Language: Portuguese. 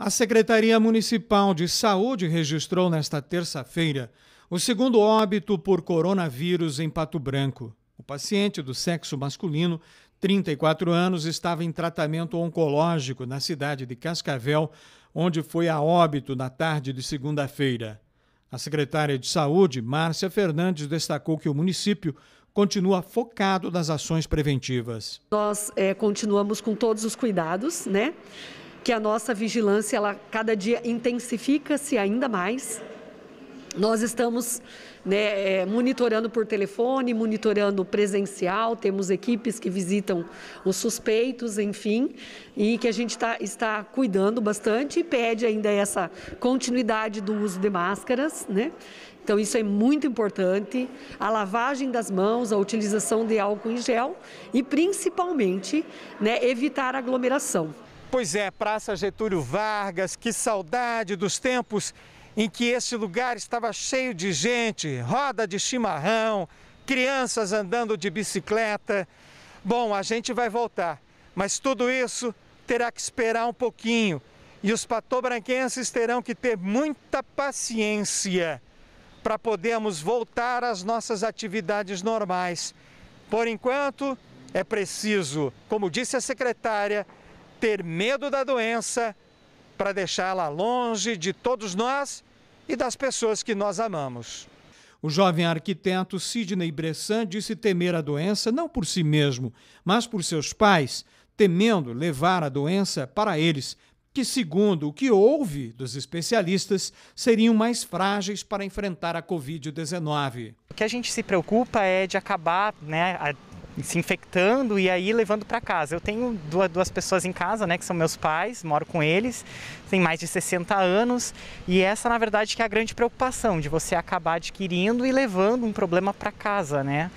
A Secretaria Municipal de Saúde registrou nesta terça-feira o segundo óbito por coronavírus em Pato Branco. O paciente do sexo masculino, 34 anos, estava em tratamento oncológico na cidade de Cascavel, onde foi a óbito na tarde de segunda-feira. A secretária de Saúde, Márcia Fernandes, destacou que o município continua focado nas ações preventivas. Nós é, continuamos com todos os cuidados, né? que a nossa vigilância ela cada dia intensifica-se ainda mais. Nós estamos né, é, monitorando por telefone, monitorando presencial, temos equipes que visitam os suspeitos, enfim, e que a gente tá, está cuidando bastante e pede ainda essa continuidade do uso de máscaras, né? Então, isso é muito importante. A lavagem das mãos, a utilização de álcool em gel e, principalmente, né, evitar aglomeração. Pois é, Praça Getúlio Vargas, que saudade dos tempos em que este lugar estava cheio de gente, roda de chimarrão, crianças andando de bicicleta. Bom, a gente vai voltar, mas tudo isso terá que esperar um pouquinho e os patobranquenses terão que ter muita paciência para podermos voltar às nossas atividades normais. Por enquanto, é preciso, como disse a secretária, ter medo da doença para deixá-la longe de todos nós e das pessoas que nós amamos. O jovem arquiteto Sidney Bressan disse temer a doença não por si mesmo, mas por seus pais, temendo levar a doença para eles, que, segundo o que houve dos especialistas, seriam mais frágeis para enfrentar a Covid-19. O que a gente se preocupa é de acabar, né, se infectando e aí levando para casa. Eu tenho duas, duas, pessoas em casa, né, que são meus pais, moro com eles, tem mais de 60 anos, e essa na verdade que é a grande preocupação de você acabar adquirindo e levando um problema para casa, né?